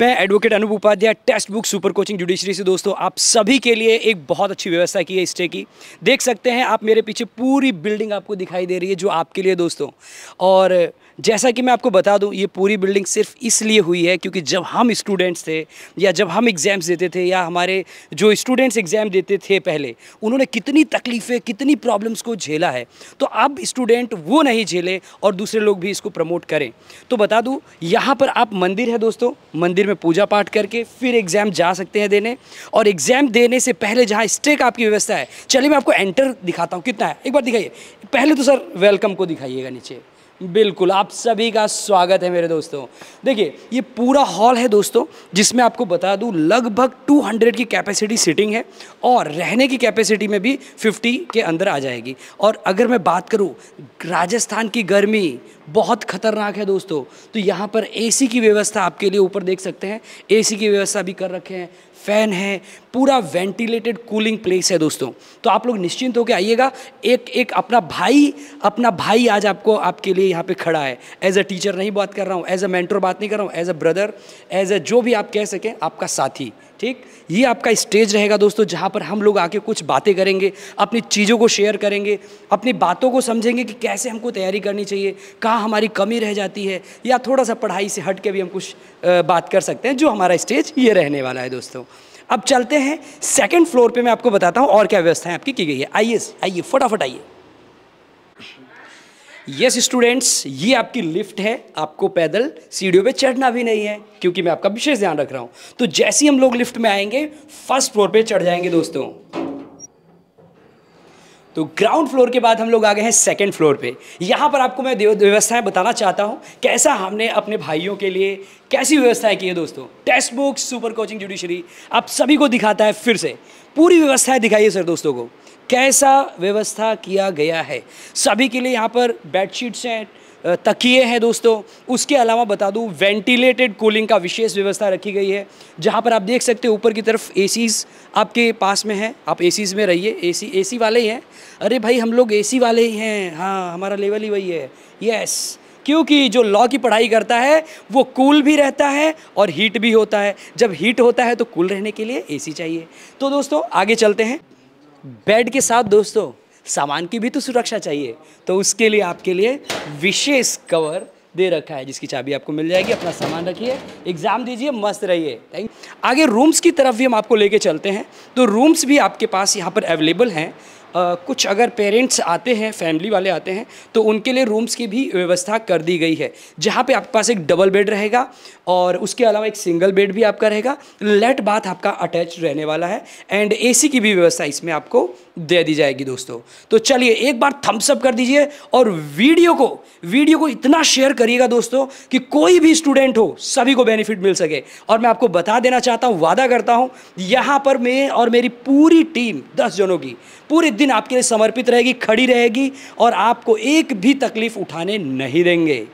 मैं advocate Anup Upadhyay Testbook super coaching judiciary से दोस्तों आप सभी के लिए एक बहुत अच्छी व्यवस्था की है स्टे की देख सकते हैं आप मेरे पीछे पूरी बिल्डिंग आपको दिखाई दे रही है जो आपके लिए दोस्तों और जैसा कि मैं आपको बता दूं ये पूरी बिल्डिंग सिर्फ इसलिए हुई है क्योंकि जब हम स्टूडेंट्स थे या जब हम एग्ज़ाम्स देते थे या हमारे जो स्टूडेंट्स एग्ज़ाम देते थे पहले उन्होंने कितनी तकलीफ़ें कितनी प्रॉब्लम्स को झेला है तो अब स्टूडेंट वो नहीं झेले और दूसरे लोग भी इसको प्रमोट करें तो बता दूँ यहाँ पर आप मंदिर है दोस्तों मंदिर में पूजा पाठ करके फिर एग्ज़ाम जा सकते हैं देने और एग्ज़ाम देने से पहले जहाँ स्टे का आपकी व्यवस्था है चलिए मैं आपको एंटर दिखाता हूँ कितना है एक बार दिखाइए पहले तो सर वेलकम को दिखाइएगा नीचे बिल्कुल आप सभी का स्वागत है मेरे दोस्तों देखिए ये पूरा हॉल है दोस्तों जिसमें आपको बता दूं लगभग 200 की कैपेसिटी सिटिंग है और रहने की कैपेसिटी में भी 50 के अंदर आ जाएगी और अगर मैं बात करूं राजस्थान की गर्मी बहुत खतरनाक है दोस्तों तो यहाँ पर एसी की व्यवस्था आपके लिए ऊपर देख सकते हैं एसी की व्यवस्था भी कर रखे हैं फैन है पूरा वेंटिलेटेड कूलिंग प्लेस है दोस्तों तो आप लोग निश्चिंत होकर आइएगा एक एक अपना भाई अपना भाई आज आपको आपके लिए यहाँ पे खड़ा है एज अ टीचर नहीं बात कर रहा हूँ एज अ मेंटर बात नहीं कर रहा हूँ as a brother as a जो भी आप कह सकें आपका साथी ठीक ये आपका स्टेज रहेगा दोस्तों जहाँ पर हम लोग आके कुछ बातें करेंगे अपनी चीज़ों को शेयर करेंगे अपनी बातों को समझेंगे कि कैसे हमको तैयारी करनी चाहिए कहाँ हमारी कमी रह जाती है या थोड़ा सा पढ़ाई से हट के भी हम कुछ बात कर सकते हैं जो हमारा स्टेज ये रहने वाला है दोस्तों अब चलते हैं सेकेंड फ्लोर पर मैं आपको बताता हूँ और क्या व्यवस्थाएँ आपकी की गई है आइए आइए फटाफट आइए यस स्टूडेंट्स ये आपकी लिफ्ट है आपको पैदल सीढ़ियों पे चढ़ना भी नहीं है क्योंकि मैं आपका विशेष ध्यान रख रहा हूँ तो जैसे ही हम लोग लिफ्ट में आएंगे फर्स्ट फ्लोर पे चढ़ जाएंगे दोस्तों तो ग्राउंड फ्लोर के बाद हम लोग आ गए हैं सेकेंड फ्लोर पे यहाँ पर आपको मैं व्यवस्थाएं बताना चाहता हूँ कैसा हमने अपने भाइयों के लिए कैसी व्यवस्थाएं की है दोस्तों Testbook super coaching judiciary आप सभी को दिखाता है फिर से पूरी व्यवस्थाएं दिखाइए सर दोस्तों को कैसा व्यवस्था किया गया है सभी के लिए यहाँ पर बेडशीट्स हैं तकिए हैं दोस्तों उसके अलावा बता दूँ वेंटिलेटेड कूलिंग का विशेष व्यवस्था रखी गई है जहाँ पर आप देख सकते हो ऊपर की तरफ ए आपके पास में हैं आप ए में रहिए ए सी ए सी वाले ही हैं अरे भाई हम लोग ए सी वाले ही हैं हाँ हमारा लेवल ही वही है यस क्योंकि जो लॉ की पढ़ाई करता है वो कूल भी रहता है और हीट भी होता है जब हीट होता है तो कूल रहने के लिए एसी चाहिए तो दोस्तों आगे चलते हैं बेड के साथ दोस्तों सामान की भी तो सुरक्षा चाहिए तो उसके लिए आपके लिए विशेष कवर दे रखा है जिसकी चाबी आपको मिल जाएगी अपना सामान रखिए एग्ज़ाम दीजिए मस्त रहिए थैंक आगे रूम्स की तरफ भी हम आपको लेके चलते हैं तो रूम्स भी आपके पास यहाँ पर अवेलेबल हैं कुछ अगर पेरेंट्स आते हैं फैमिली वाले आते हैं तो उनके लिए रूम्स की भी व्यवस्था कर दी गई है जहाँ पे आपके पास एक डबल बेड रहेगा और उसके अलावा एक सिंगल बेड भी आपका रहेगा लेट बाथ आपका अटैच रहने वाला है एंड एसी की भी व्यवस्था इसमें आपको दे दी जाएगी दोस्तों तो चलिए एक बार थम्सअप कर दीजिए और वीडियो को वीडियो को इतना शेयर करिएगा दोस्तों कि कोई भी स्टूडेंट हो सभी को बेनिफिट मिल सके और मैं आपको बता देना चाहता हूँ वादा करता हूँ यहाँ पर मैं और मेरी पूरी टीम दस जनों की पूरे दिन आपके लिए समर्पित रहेगी खड़ी रहेगी और आपको एक भी तकलीफ उठाने नहीं देंगे